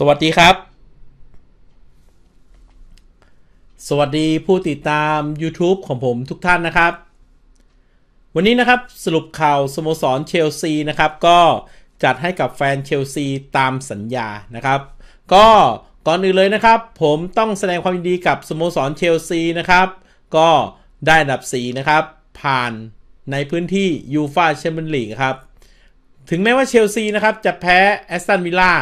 สวัสดีครับ สวัสดีผู้ติดตาม YouTube ของผมทุกท่านนะครับ วันนี้นะครับสรุปข่าวสโมสรเชลซีนะครับก็จัดให้กับแฟนเชลซี ตามสัญญานะครับ ก็ก่อนอื่นเลยนะครับ ผมต้องแสดงความยินดีกับสโมสรเชลซี นะครับ ก็ได้ดับสีนะครับ ผ่านในพื้นที่ยูฟาแชมเปี้ยนลีกครับ ถึงแม้ว่าเชลซีนะครับจะแพ้แอสตันวิลล่า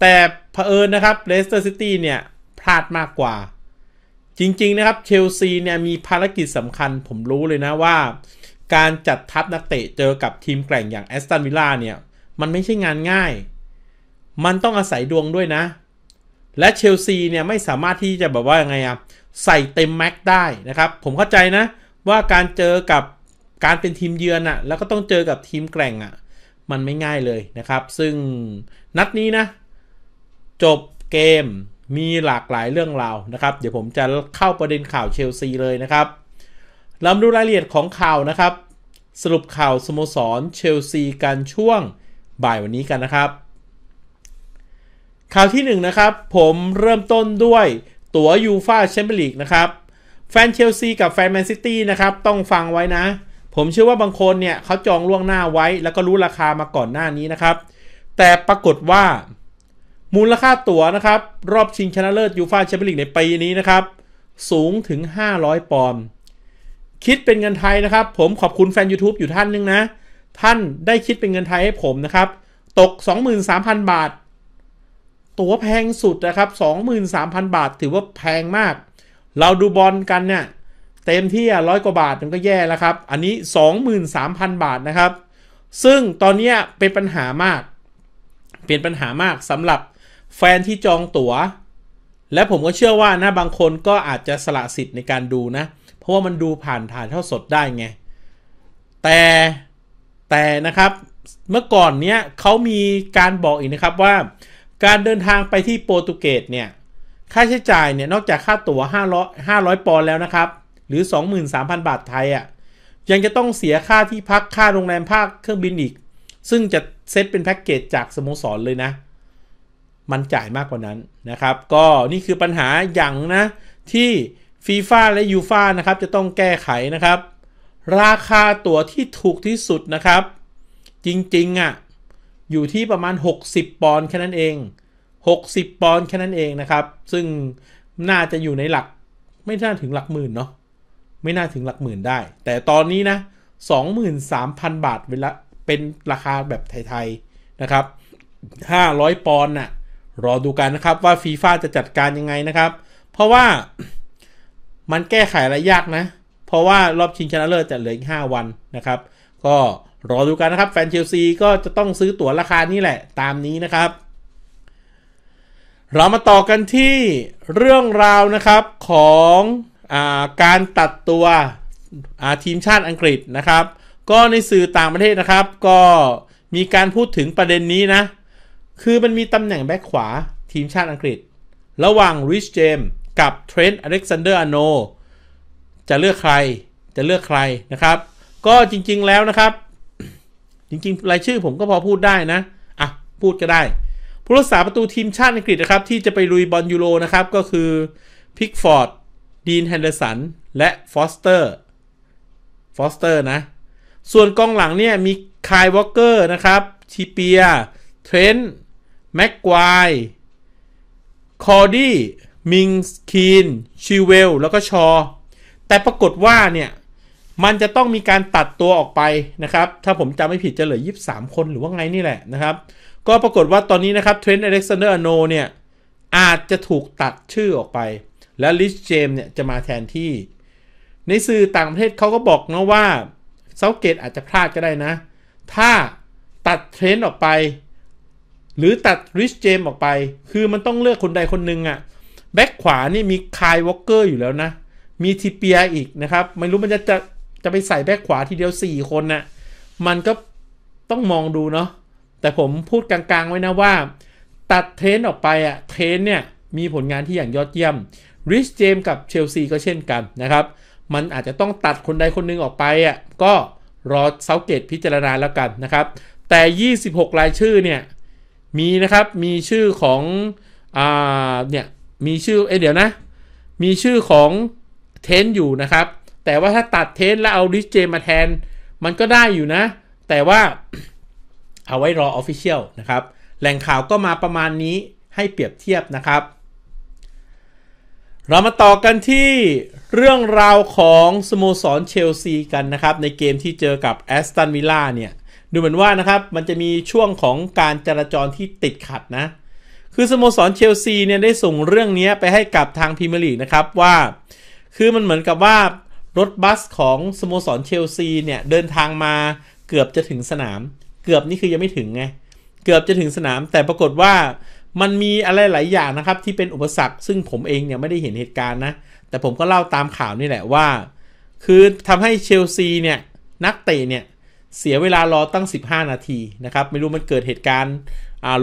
แต่เผอิญนะครับเลสเตอร์ซิตี้เนี่ย พลาดมากกว่า จริง ๆ นะครับเชลซีเนี่ยมีภารกิจสำคัญผมรู้เลยนะว่า การจัดทัพนักเตะเจอกับทีมแกร่งอย่างแอสตันวิลล่าเนี่ย มันไม่ใช่งานง่าย มันต้องอาศัยดวงด้วยนะ และเชลซีเนี่ยไม่สามารถที่จะแบบว่ายังไงอะใส่เต็มแม็กได้นะครับ ผมเข้าใจนะว่าการเจอกับการเป็นทีมเยือนอะแล้วก็ต้องเจอกับทีมแกร่งอะมันไม่ง่ายเลยนะครับ ซึ่งนัดนี้นะจบเกมมีหลากหลายเรื่องราวนะครับ เดี๋ยวผมจะเข้าประเด็นข่าวเชลซีเลยนะครับลำดูรายละเอียดของข่าวนะครับ สรุปข่าวสโมสรเชลซีกันช่วง บ่ายวันนี้กันนะครับ ข่าวที่ 1นนะครับ ผมเริ่มต้นด้วยตั๋วยูฟาแชมเปี้ยนลีกนะครับแฟนเชลซีกับแฟนแมนซิตี้นะครับ ต้องฟังไว้นะ ผมเชื่อว่าบางคนเนี่ยเขาจองล่วงหน้าไว้ แล้วก็รู้ราคามาก่อนหน้านี้นะครับ แต่ปรากฏว่ามูลค่าตั๋วนะครับ รอบชิงชนะเลิศยูฟาแชมเปี้ยนลีกในปีนี้นะครับ สูงถึง 500 ปอนด์คิดเป็นเงินไทยนะครับ ผมขอบคุณแฟน YouTube อยู่ท่านนึงนะ ท่านได้คิดเป็นเงินไทยให้ผมนะครับ ตก 23,000 บาท ตั๋วแพงสุดนะครับ 23,000 บาท ถือว่าแพงมาก เราดูบอลกันเนี่ย เต็มที่อ่ร้อยกว่าบาทมันก็แย่แล้วครับอันนี้ 23,000 บาทนะครับซึ่งตอนนี้เป็นปัญหามาก เป็นปัญหามากสำหรับแฟนที่จองตัว๋ว และผมก็เชื่อว่านะบางคนก็อาจจะสละสิทธิ์ในการดูนะ เพราะว่ามันดูผ่านถ่ายเท่าสดได้ไง แต่แต่นะครับ เมื่อก่อนเนี้ยเขามีการบอกอีกนะครับว่า การเดินทางไปที่โปรตุเกสเนี่ยค่าใช้จ่ายเนี่ยนอกจากค่าตั๋ว500 500 ปอนด์แล้วนะครับ หรือ 23,000 บาทไทยอะ่ะยังจะต้องเสียค่าที่พักค่าโรงแรมภาคเครื่องบินอีก ซึ่งจะเซตเป็นแพ็กเกจจากสโมสรเลยนะมันจ่ายมากกว่านั้นนะครับก็นี่คือปัญหาอย่างนะที่ฟีฟ่าและยูฟ่านะครับจะต้องแก้ไขนะครับ ราคาตั๋วที่ถูกที่สุดนะครับ จริงๆอะ่ะ อยู่ที่ประมาณ 60 ปอนด์แค่นั้นเอง 60 ปอนด์แค่นั้นเองนะครับ ซึ่งน่าจะอยู่ในหลักไม่น่าถึงหลักหมื่นเนาะไม่น่าถึงหลักหมื่นได้ แต่ตอนนี้นะ23,000 บาทเวลาเป็นราคาแบบไทยๆนะครับ500ปอนด์น่ะรอดูกันนะครับว่าฟีฟ่าจะจัดการยังไงนะครับเพราะว่ามันแก้ไขอะไรยากนะเพราะว่ารอบชิงชนะเลิศจะเหลืออีก5วันนะครับ ก็รอดูกันนะครับแฟนเชลซีก็จะต้องซื้อตั๋วราคานี้แหละตามนี้นะครับ เรามาต่อกันที่เรื่องราวนะครับของอาการตัดตัวทีมชาติอังกฤษนะครับ ก็ในสื่อต่างประเทศนะครับ ก็มีการพูดถึงประเด็นนี้นะคือมันมีตำแหน่งแบ็คขวาทีมชาติอังกฤษ ระหว่างริชเจมกับเทรนต์อเล็กซานเดอร์อโนจะเลือกใครจะเลือกใครนะครับ ก็จริงๆแล้วนะครับ จริง ๆ รายชื่อผมก็พอพูดได้นะ อ่ะ พูดก็ได้ ผู้รักษาประตูทีมชาติอังกฤษนะครับ ที่จะไปลุยบอลยูโรนะครับ ก็คือ พิกฟอร์ด ดีนแฮนเดอร์สัน และฟอสเตอร์ ฟอสเตอร์นะส่วนกองหลังเนี่ยมีคายวอลเกอร์นะครับชิเปียเทรนต์แม็กควายคอร์ดี้ มิงส์คีน ชิเวล แล้วก็ชอ แต่ปรากฏว่าเนี่ย มันจะต้องมีการตัดตัวออกไปนะครับ ถ้าผมจำไม่ผิดจะเหลือ23 คนหรือว่าไงนี่แหละนะครับ ก็ปรากฏว่าตอนนี้นะครับเทรนด์อเล็กซานเดอร์ อโนเนี่ยอาจจะถูกตัดชื่อออกไป และลิชเจมเนี่ยจะมาแทนที่ ในสื่อต่างประเทศเขาก็บอกนะว่าเซาเกตอาจจะพลาดก็ได้นะ ถ้าตัดเทรนด์ออกไปหรือตัดริชเจมออกไป คือมันต้องเลือกคนใดคนหนึ่งอะ่ะ แบ็คขวานี่มีคายวอลเกอร์อยู่แล้วนะ มีทีเปียอีกนะครับ ไม่รู้มันจะจะจะไปใส่แบ็คขวาทีเดียว 4 คนนะ่ะ มันก็ต้องมองดูเนาะ แต่ผมพูดกลางๆ ไว้นะว่า ตัดเทนออกไปอะ่ะ เทนเนี่ย มีผลงานที่อย่างยอดเยี่ยม ริชเจมกับเชลซีก็เช่นกันนะครับ มันอาจจะต้องตัดคนใดคนนึงออกไปอะ่ะ ก็รอเซาเกต พิจารณาแล้วกันนะครับ แต่ 26 รายชื่อเนี่ยมีนะครับ มีชื่อของอ่าเนี่ย มีชื่อ เอเดี๋ยวนะ มีชื่อของเทน อยู่นะครับ แต่ว่าถ้าตัดเทนแล้วเอาดิสเจ มาแทน มันก็ได้อยู่นะ แต่ว่าเอาไว้รอออฟฟิเชียลนะครับ แหล่งข่าวก็มาประมาณนี้ให้เปรียบเทียบนะครับ เรามาต่อกันที่เรื่องราวของสโมสรเชลซีกันนะครับ ในเกมที่เจอกับแอสตันวิลล่าเนี่ยดูเหมือนว่านะครับมันจะมีช่วงของการจราจรที่ติดขัดนะคือสโมสรเชลซีเนี่ยได้ส่งเรื่องนี้ไปให้กับทางพรีเมียร์ลีกนะครับว่า คือมันเหมือนกับว่ารถบัสของสโมสรเชลซีเนี่ยเดินทางมา เกือบจะถึงสนาม เกือบนี่คือยังไม่ถึงไงเกือบจะถึงสนามแต่ปรากฏว่ามันมีอะไรหลายอย่างนะครับที่เป็นอุปสรรค ซึ่งผมเองเนี่ยไม่ได้เห็นเหตุการณ์นะแต่ผมก็เล่าตามข่าวนี่แหละว่าคือทำให้เชลซีเนี่ยนักเตะเนี่ยเสียเวลารอตั้ง 15 นาทีนะครับ ไม่รู้มันเกิดเหตุการณ์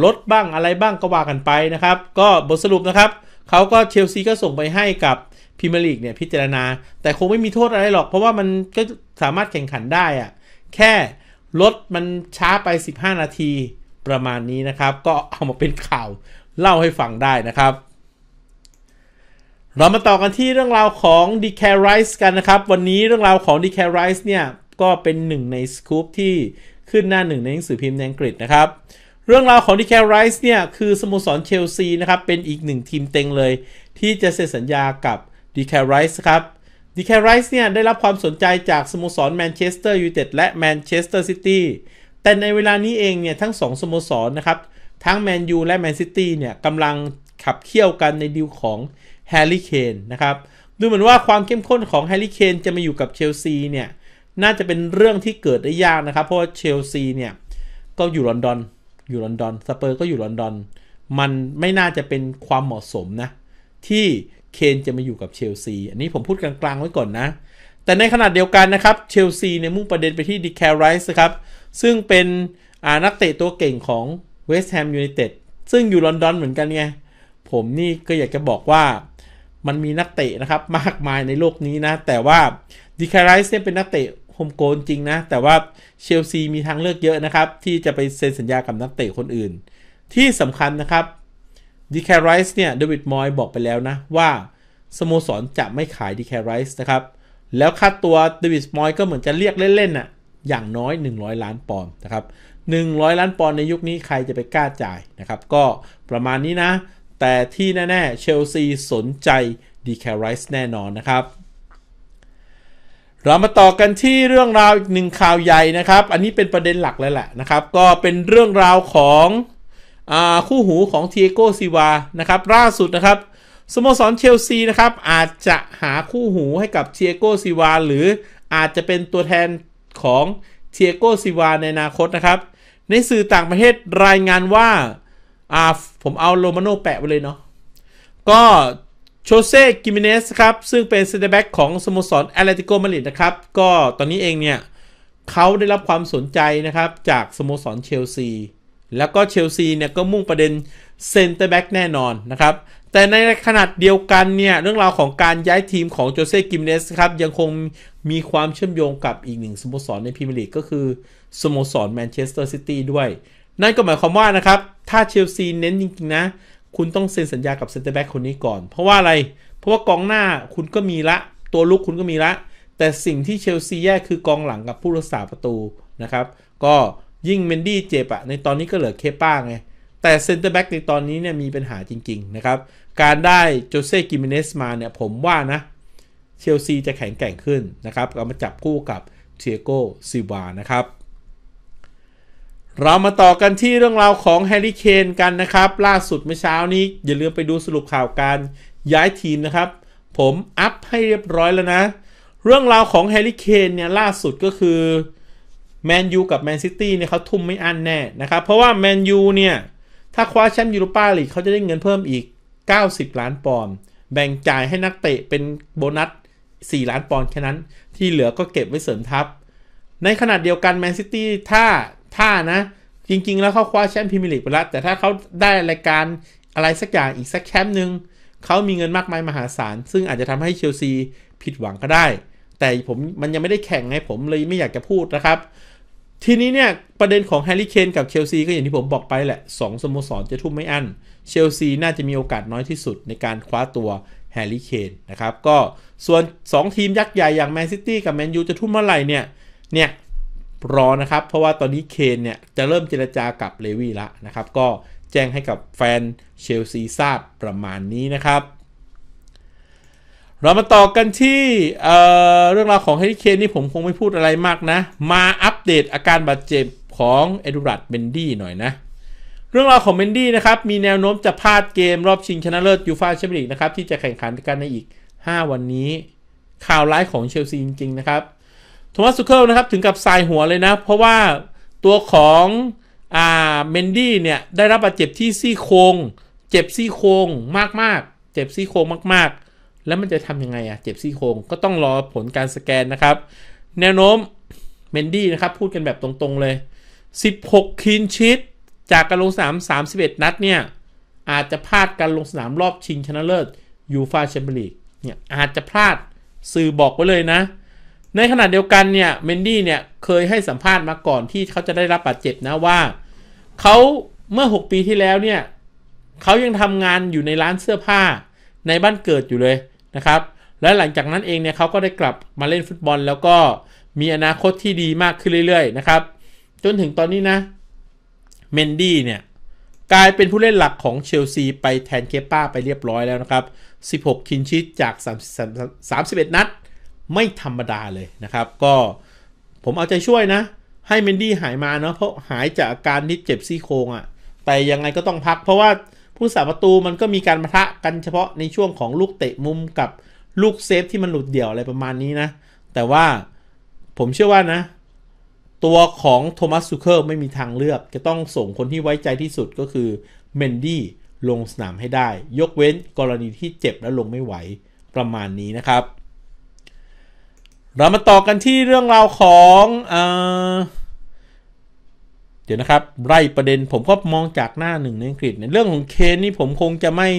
ลดบ้างอะไรบ้างก็ว่ากันไปนะครับ ก็บทสรุปนะครับเขาก็เชลซีก็ส่งไปให้กับพิมรลีกเนี่ยพิจารณา แต่คงไม่มีโทษอะไรหรอก เพราะว่ามันก็สามารถแข่งขันได้อะแค่รถมันช้าไป 15 นาทีประมาณนี้นะครับ ก็เอามาเป็นข่าวเล่าให้ฟังได้นะครับ เรามาต่อกันที่เรื่องราวของ d c a r i ส e กันนะครับ วันนี้เรื่องราวของ d c a r i ส e เนี่ยก็เป็นหนึ่งในสกู๊ปที่ขึ้นหน้าหนึ่งในหนังสือพิมพ์ในอังกฤษนะครับ เรื่องราวของดีแคลไรส์เนี่ย คือสโมสรเชลซีนะครับ เป็นอีกหนึ่งทีมเต็งเลย ที่จะเซ็นสัญญากับดีแคลไรส์ครับดีแคลไรส์เนี่ยได้รับความสนใจจากสโมสรแมนเชสเตอร์ยูไนเต็ดและแมนเชสเตอร์ซิตี้ แต่ในเวลานี้เองเนี่ยทั้งสองสโมสรนะครับ ทั้งแมนยูและแมนซิตี้เนี่ยกำลังขับเคี่ยวกันในดิวของแฮร์รี่เคนนะครับ ดูเหมือนว่าความเข้มข้นของแฮร์รี่เคนจะมาอยู่กับเชลซีเนี่ยน่าจะเป็นเรื่องที่เกิดได้ยากนะครับ เพราะว่าเชลซีเนี่ย ก็อยู่ลอนดอนอยู่ลอนดอนสเปอร์ก็อยู่ลอนดอนมันไม่น่าจะเป็นความเหมาะสมนะ ที่เคนจะมาอยู่กับเชลซี อันนี้ผมพูดกลางๆไว้ก่อนนะ แต่ในขณะเดียวกันนะครับ เชลซีเนี่ยมุ่งประเด็นไปที่ดิแคร์ไรส์ครับ ซึ่งเป็นนักเตะตัวเก่งของเวสต์แฮมยูไนเต็ดซึ่งอยู่ลอนดอนเหมือนกันไงผมนี่ก็อยากจะบอกว่ามันมีนักเตะนะครับมากมายในโลกนี้นะแต่ว่าดิแคร์ไรส์เนี่ยเป็นนักเตะโฮมโกนจริงนะ แต่ว่าเชลซีมีทางเลือกเยอะนะครับ ที่จะไปเซ็นสัญญากับนักเตะคนอื่น ที่สำคัญนะครับดีแคไรส์เนี่ยเดวิดมอยบอกไปแล้วนะ ว่า สโมสรจะไม่ขายดีแคไรส์นะครับ แล้วค่าตัวเดวิดมอยก็เหมือนจะเรียกเล่นๆน่ะอย่างน้อย 100 ล้านปอนด์นะครับ 100 ล้านปอนด์ในยุคนี้ใครจะไปกล้าจ่ายนะครับ ก็ประมาณนี้นะ แต่ที่แน่ๆเชลซีสนใจดีแคไรส์แน่นอนนะครับเรามาต่อกันที่เรื่องราวอีกหนึ่งข่าวใหญ่ นะครับ อันนี้เป็นประเด็นหลักเลยแหละนะครับ ก็เป็นเรื่องราวของอคู่หูของเทียโกซิวานะครับล่าสุดนะครับสโมสรเชลซีนะครับอาจจะหาคู่หูให้กับเทียโกซิวาหรืออาจจะเป็นตัวแทนของเทียโกซิวาในอนาคต นะครับ ในสื่อต่างประเทศรายงานว่าผมเอาโรมาโนแปะไปเลยเนาะก็โชเซ่กิมิเนสครับ ซึ่งเป็นเซนเตอร์แบ็กของ สโมสรแอตเลติโกมาดริดนะครับก็ตอนนี้เองเนี่ยเขาได้รับความสนใจนะครับจาก สโมสรเชลซี แล้วก็เชลซีเนี่ยก็มุ่งประเด็นเซนเตอร์แบ็กแน่นอนนะครับแต่ในขนาดเดียวกันเนี่ย เรื่องราวของการย้ายทีมของโจเซ่กิมเนสครับ ยังคงมีความเชื่อมโยงกับอีกหนึ่งสโมสรในพรีเมียร์ลีกก็คือ สโมสรแมนเชสเตอร์ซิตี้ด้วยนั่นก็หมายความว่านะครับถ้าเชลซีเน้นจริงๆนะคุณต้องเซ็นสัญญากับเซนเตอร์แบ็กคนนี้ก่อน เพราะว่าอะไร เพราะว่ากองหน้าคุณก็มีละ ตัวลุกคุณก็มีละ แต่สิ่งที่เชลซีแย่คือกองหลังกับผู้รักษาประตูนะครับ ก็ยิ่งเมนดี้เจ็บอะในตอนนี้ก็เหลือเคป้าไง แต่เซนเตอร์แบ็กในตอนนี้เนี่ยมีปัญหาจริงๆนะครับ การได้โจเซ่กิมเนสมาเนี่ยผมว่านะ เชลซีจะแข็งแกร่งขึ้นนะครับเอามาจับคู่กับเทียโกซิวานะครับเรามาต่อกันที่เรื่องราวของแฮร์รี่เคนกันนะครับ ล่าสุดเมื่อเช้านี้ อย่าลืมไปดูสรุปข่าวการย้ายทีมนะครับ ผมอัพให้เรียบร้อยแล้วนะ เรื่องราวของแฮร์รี่เคนเนี่ย ล่าสุดก็คือแมนยูกับแมนซิตี้เนี่ยเขาทุ่มไม่อันแน่นะครับ เพราะว่าแมนยูเนี่ย ถ้าคว้าแชมป์ยูโรปาลีกเขาจะได้เงินเพิ่มอีก 90 ล้านปอนด์แบ่งจ่ายให้นักเตะเป็นโบนัส4ล้านปอนด์แค่นั้น ที่เหลือก็เก็บไว้เสริมทัพในขณะเดียวกันแมนซิตี้ถ้าถ้านะ จริงๆ แล้วเขาคว้าแชมป์พรีเมียร์ลีกไปแล้ว แต่ถ้าเขาได้รายการอะไรสักอย่างอีกสักแชมป์หนึ่งเขามีเงินมากมายมหาศาล ซึ่งอาจจะทำให้เชลซีผิดหวังก็ได้ แต่ผมมันยังไม่ได้แข่งไงผมเลยไม่อยากจะพูดนะครับ ทีนี้เนี่ย ประเด็นของแฮร์รี่เคนกับเชลซีก็อย่างที่ผมบอกไปแหละสองสโมสรจะทุ่มไม่อั้นเชลซีน่าจะมีโอกาสน้อยที่สุดในการคว้าตัวแฮร์รี่เคนนะครับก็ส่วน 2 ทีมยักษ์ใหญ่อย่างแมนซิตี้กับแมนยูจะทุ่มเมื่อไหร่เนี่ยเนี่ยรอนะครับเพราะว่าตอนนี้เคนเนี่ยจะเริ่มเจรจากับเลวีละนะครับก็แจ้งให้กับแฟนเชลซีทราบประมาณนี้นะครับ เรามาต่อกันที่เเรื่องราวของแฮร์รี่เคนนี่ผมคงไม่พูดอะไรมากนะมาอัปเดตอาการบาดเจ็บของเอ็ดูรัดเบนดี้หน่อยนะเรื่องราวของเบนดี้นะครับมีแนวโน้มจะพลาดเกม รอบชิงชนะเลิศยูฟ่าแชมเปี้ยนลีกนะครับที่จะแข่งขันกันในอีก 5 วันนี้ ข่าวร้ายของเชลซีจริงๆนะครับทมัสซูเคิลนะครับถึงกับทรายหัวเลยนะ เพราะว่าตัวของ อ่า เมนดี้ เนี่ย ได้รับบาดเจ็บที่ซี่โครงเจ็บซี่โครงมากๆ เจ็บซี่โครงมากๆ แล้วมันจะทำยังไงอะเจ็บซี่โครงก็ต้องรอผลการสแกนนะครับ แนวโน้ม เมนดี้ นะครับ พูดกันแบบตรง ๆ เลย 16คินชิตจากการลงสนาม31 นัดเนี่ย อาจจะพลาดการลงสนามรอบชิงชนะเลิศยูฟาแชมเปี้ยนลีกเนี่ยอาจจะพลาดสื่อบอกไว้เลยนะในขณะเดียวกันเนี่ยเมนดี้เนี่ยเคยให้สัมภาษณ์มาก่อนที่เขาจะได้รับบาดเจ็บนะว่าเขาเมื่อ 6 ปีที่แล้วเนี่ยเขายังทำงานอยู่ในร้านเสื้อผ้าในบ้านเกิดอยู่เลยนะครับและหลังจากนั้นเองเนี่ยเขาก็ได้กลับมาเล่นฟุตบอลแล้วก็มีอนาคตที่ดีมากขึ้นเรื่อย ๆนะครับ จนถึงตอนนี้นะเมนดี้เนี่ยกลายเป็นผู้เล่นหลักของเชลซีไปแทนเคป้าไปเรียบร้อยแล้วนะครับ16คินชิตจาก31นัดไม่ธรรมดาเลยนะครับ ก็ผมเอาใจช่วยนะ ให้เมนดี้หายมาเนาะเพราะหายจากอาการที่เจ็บซี่โครงอะ่ะ แต่ยังไงก็ต้องพัก เพราะว่าผู้สาประตูมันก็มีการประทะกันเฉพาะในช่วงของลูกเตะมุมกับลูกเซฟที่มันหลุดเดี่ยวอะไรประมาณนี้นะ แต่ว่าผมเชื่อว่านะ ตัวของโทมัสซูเคอร์ไม่มีทางเลือกจะต้องส่งคนที่ไว้ใจที่สุดก็คือเมนดี้ลงสนามให้ได้ยกเว้นกรณีที่เจ็บและลงไม่ไหวประมาณนี้นะครับเรามาต่อกันที่เรื่องราวของอเดี๋ยวนะครับไล่ประเด็นผมก็มองจากหน้าหนึ่งในอังกฤษ ในเรื่องของเคนนี่ผมคงจะไม่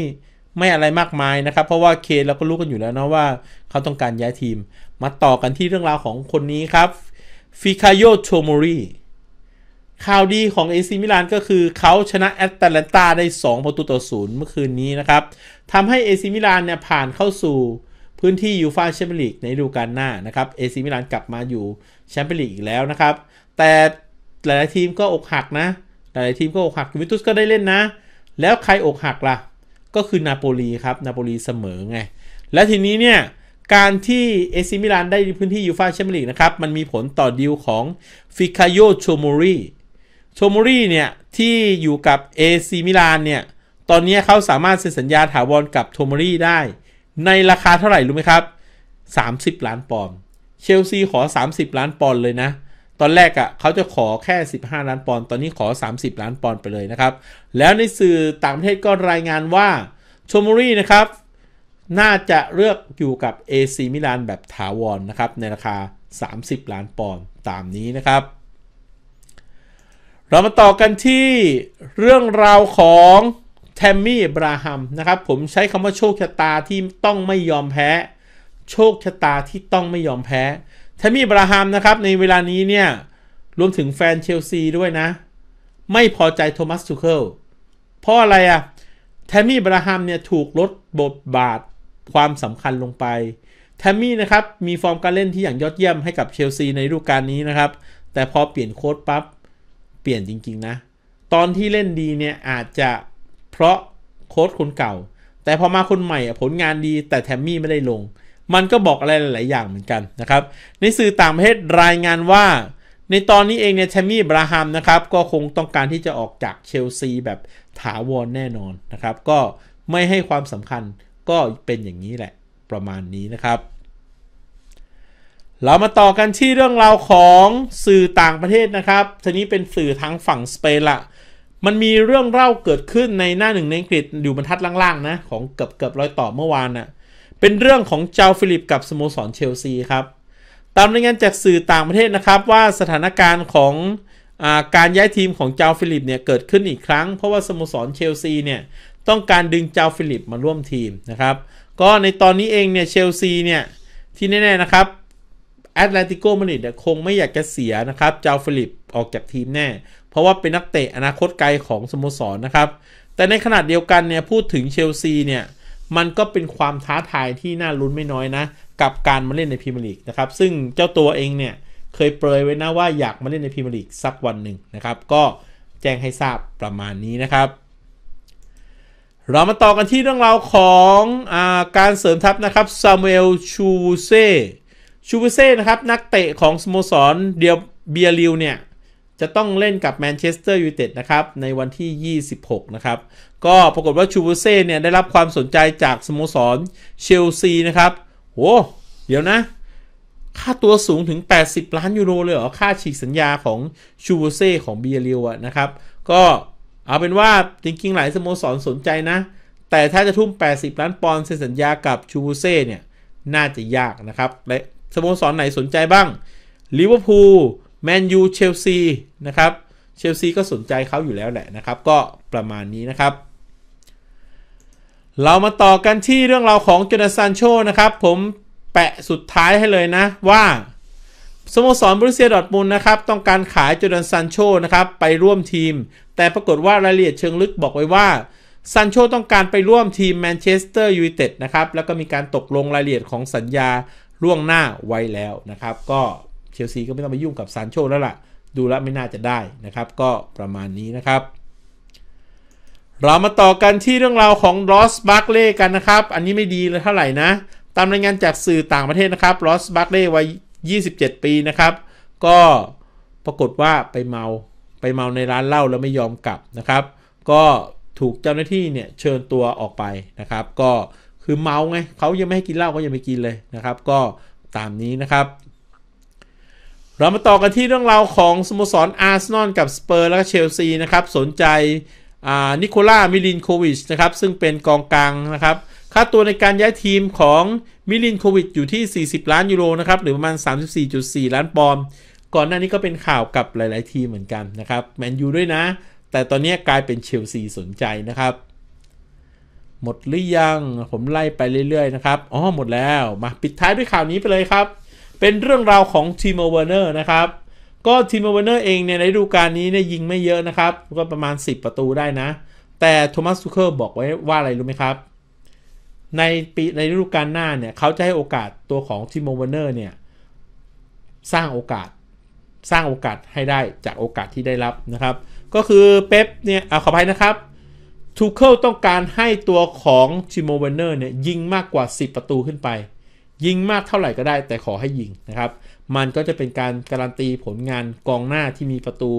ไม่อะไรมากมายนะครับ เพราะว่าเคนเราก็รู้กันอยู่แล้วนะว่าเขาต้องการย้ายทีม มาต่อกันที่เรื่องราวของคนนี้ครับฟิคาโยโชโมรีข่าวดีของเอซิมิลานก็คือเขาชนะแอตแลนตาได้ 2 ประตูต่อศูนย์เมื่อคืนนี้นะครับทำให้เอซิมิลานเนี่ยผ่านเข้าสู่พื้นที่ยูฟาแชมเปี้ยนลีกในฤดูกาลหน้านะครับ เอซิมิลานกลับมาอยู่แชมเปี้ยนลีกอีกแล้วนะครับ แต่หลายๆทีมก็อกหักนะ หลายๆทีมก็อกหักยูเวนตุสก็ได้เล่นนะ แล้วใครอกหักล่ะ ก็คือนาโปลีครับนาโปลีเสมอไง และทีนี้เนี่ย การที่เอซิมิลานได้พื้นที่ยูฟาแชมเปี้ยนลีกนะครับ มันมีผลต่อดีลของฟิคาโยโชโมรีโชโมรีเนี่ย ที่อยู่กับเอซิมิลานเนี่ย ตอนนี้เขาสามารถเซ็นสัญญาถาวรกับโทมารีได้ในราคาเท่าไหร่รู้ไหมครับ 30 ล้านปอนด์ เชลซีขอ 30 ล้านปอนด์เลยนะ ตอนแรกอะ่ะเขาจะขอแค่ 15 ล้านปอนด์ ตอนนี้ขอ 30 ล้านปอนด์ไปเลยนะครับ แล้วในสื่อต่างประเทศก็รายงานว่าชมูรี่นะครับ น่าจะเลือกอยู่กับ AC มิลานแบบถาวรนนะครับ ในราคา 30 ล้านปอนด์ตามนี้นะครับ เรามาต่อกันที่เรื่องราวของแทมมี่บราฮัมนะครับ ผมใช้คำว่าโชคชะตาที่ต้องไม่ยอมแพ้ โชคชะตาที่ต้องไม่ยอมแพ้แทมมี่บราฮัมนะครับ ในเวลานี้เนี่ย รวมถึงแฟนเชลซีด้วยนะ ไม่พอใจ โทมัสทูเคิล เพราะอะไรอะแทมมี่บราฮัมเนี่ย ถูกลดบทบาทความสำคัญลงไปแทมมี่นะครับ มีฟอร์มการเล่นที่อย่างยอดเยี่ยมให้กับเชลซีในฤดูกาลนี้นะครับ แต่พอเปลี่ยนโค้ดปับ๊บ เปลี่ยนจริงๆนะ ตอนที่เล่นดีเนี่ย อาจจะเพราะโค้ดคนเก่า แต่พอมาคนใหม่ผลงานดีแต่แทมมี่ไม่ได้ลง มันก็บอกอะไรหลายอย่างเหมือนกันนะครับ ในสื่อต่างประเทศรายงานว่า ในตอนนี้เองเนี่ยแทมมี่บราฮัมนะครับก็คงต้องการที่จะออกจากเชลซีแบบถาวรแน่นอนนะครับ ก็ไม่ให้ความสำคัญก็เป็นอย่างนี้แหละประมาณนี้นะครับ เรามาต่อกันที่เรื่องราวของสื่อต่างประเทศนะครับทีนี้เป็นสื่อทางฝั่งสเปนละมันมีเรื่องเล่าเกิดขึ้นในหน้าหนึ่งในอังกฤษอยู่บรรทัดล่างๆนะ ของเกือบเกือบรอยต่อเมื่อวานน่ะเป็นเรื่องของเจ้าฟิลิปกับสโมสรเชลซีครับตามรายงานจากสื่อต่างประเทศนะครับว่าสถานการณ์ของอาการย้ายทีมของเจ้าฟิลิปเนี่ยเกิดขึ้นอีกครั้งเพราะว่าสโมสรเชลซีเนี่ยต้องการดึงเจ้าฟิลิปมาร่วมทีมนะครับ ก็ในตอนนี้เองเนี่ยเชลซีเนี่ยที่แน่ ๆนะครับแอตเลติโกมาดริดคงไม่อยากจะเสียนะครับเจ้าฟิลิปออกจากทีมแน่ราะว่าเป็นนักเตะอนาคตไกลของสโมสรนนะครับ แต่ในขณะเดียวกันเนี่ยพูดถึงเชลซีเนี่ยมันก็เป็นความท้าทายที่น่าลุ้นไม่น้อยนะ กับการมาเล่นในพรีเมียร์ลีกนะครับ ซึ่งเจ้าตัวเองเนี่ยเคยเปรยไว้นะว่าอยากมาเล่นในพรีเมียร์ลีกสักวันหนึ่งนะครับก็แจ้งให้ทราบประมาณนี้นะครับ เรามาต่อกันที่เรื่องราวของอาการเสริมทัพนะครับซามูเอลชูเซชูเซนะครับนักเตะของสโมสรเดียเบียริวเนี่ยจะต้องเล่นกับแมนเชสเตอร์ยูไนเต็ดนะครับ ในวันที่ 26 นะครับ ก็ปรากฏว่าชูบูเซ่เนี่ย ได้รับความสนใจจากสโมสรเชลซีนะครับโหเดี๋ยวนะ ค่าตัวสูงถึง 80 ล้านยูโรเลยเหรอ ค่าฉีกสัญญาของชูบูเซ่ของเบียริวนะครับ ก็เอาเป็นว่าจริงๆหลายสโมสรสนใจนะ แต่ถ้าจะทุ่ม 80 ล้านปอนด์เซ็นสัญญากับชูบูเซ่เนี่ยน่าจะยากนะครับและสโมสรไหนสนใจบ้างลิเวอร์พูลแมนยูเชลซีนะครับ เชลซีก็สนใจเขาอยู่แล้วแหละนะครับ ก็ประมาณนี้นะครับ เรามาต่อกันที่เรื่องราวของจนาซานโชนะครับ ผมแปะสุดท้ายให้เลยนะว่าสโมสรบริเซียดอทมูลนะครับ ต้องการขายจอร์แดนซันโชนะครับ ไปร่วมทีม แต่ปรากฏว่ารายละเอียดเชิงลึกบอกไว้ว่าซันโชต้องการไปร่วมทีมแมนเชสเตอร์ยูไนเต็ดนะครับ แล้วก็มีการตกลงรายละเอียดของสัญญาล่วงหน้าไว้แล้วนะครับ ก็เชลซีก็ไม่ต้องไปยุ่งกับซานโชแล้วล่ะ ดูแล้วไม่น่าจะได้นะครับ ก็ประมาณนี้นะครับ เรามาต่อกันที่เรื่องราวของลอสบัคเล่กันนะครับ อันนี้ไม่ดีเลยเท่าไหร่นะ ตามรายงานจากสื่อต่างประเทศนะครับลอสบัคเล่วัย 27 ปีนะครับ ก็ปรากฏว่าไปเมา ไปเมาในร้านเหล้าแล้วไม่ยอมกลับนะครับ ก็ถูกเจ้าหน้าที่เนี่ยเชิญตัวออกไปนะครับ ก็คือเมาไงเขายังไม่ให้กินเหล้าก็ยังไม่กินเลยนะครับ ก็ตามนี้นะครับเรามาต่อกันที่เรื่องราวของสโมสรอาร์เซนอลกับสเปอร์และเชลซีนะครับสนใจนิโคล่ามิลินโควิชนะครับซึ่งเป็นกองกลางนะครับ ค่าตัวในการย้ายทีมของมิลินโควิชอยู่ที่ 40 ล้าน ยูโรนะครับหรือประมาณ 34.4 ล้านปอนด์ก่อนหน้านี้ก็เป็นข่าวกับหลาย ๆ ทีมเหมือนกันนะครับ แมนยูด้วยนะ แต่ตอนนี้กลายเป็นเชลซีสนใจนะครับ หมดหรือยังผมไล่ไปเรื่อยๆนะครับอ๋อหมดแล้ว มาปิดท้ายด้วยข่าวนี้ไปเลยครับเป็นเรื่องราวของทีมเวอร์เนอร์นะครับก็ทีมเวอร์เนอร์เองเนี่ยในฤดูกาลนี้เนี่ยยิงไม่เยอะนะครับ ก็ประมาณ 10 ประตูได้นะ แต่โทมัสทูเคิลบอกไว้ว่าอะไรรู้ไหมครับ ในปีในฤดูกาลหน้าเนี่ยเขาจะให้โอกาสตัวของทีมเวอร์เนอร์เนี่ยสร้างโอกาสสร้างโอกาสให้ได้จากโอกาสที่ได้รับนะครับ ก็คือเป๊ปเนี่ยอาขออภัยนะครับทูเคิลต้องการให้ตัวของชิโมเวนเนอร์เนี่ยยิงมากกว่า 10 ประตูขึ้นไปยิงมากเท่าไหร่ก็ได้แต่ขอให้ยิงนะครับ มันก็จะเป็นการการันตีผลงานกองหน้าที่มีประตู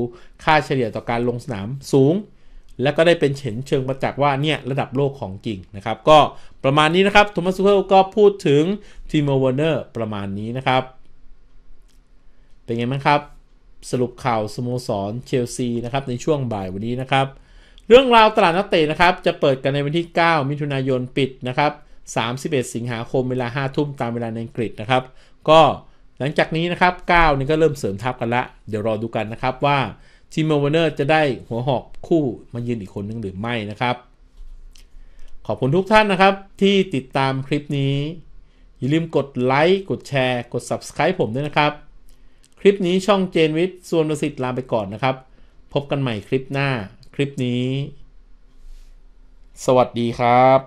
ค่าเฉลี่ยต่อการลงสนามสูง และก็ได้เป็นเฉินเชิงประจักษ์ว่าเนี่ยระดับโลกของจริงนะครับ ก็ประมาณนี้นะครับโทมัสซูเคิลก็พูดถึงทีมเวอร์เนอร์ประมาณนี้นะครับ เป็นไงบ้างครับ สรุปข่าว สโมสรเชลซีนะครับ ในช่วงบ่ายวันนี้นะครับ เรื่องราวตลาดนักเตะนะครับจะเปิดกันในวันที่ 9 มิถุนายนปิดนะครับ31 สิงหาคมเวลา5ทุ่มตามเวลาในอังกฤษนะครับ ก็หลังจากนี้นะครับ9นี่ก็เริ่มเสริมทัพกันละเดี๋ยวรอดูกันนะครับว่า ทีมเมอร์เนอร์จะได้หัวหอกคู่ มายืนอีกคนนึงหรือไม่นะครับ ขอบคุณทุกท่านนะครับที่ติดตามคลิปนี้ อย่าลืมกดไลค์กดแชร์กด Subscribe ผมด้วยนะครับ คลิปนี้ช่องเจนวิทย์ส่วนประสิทธิ์ลาไปก่อนนะครับ พบกันใหม่คลิปหน้าคลิปนี้ สวัสดีครับ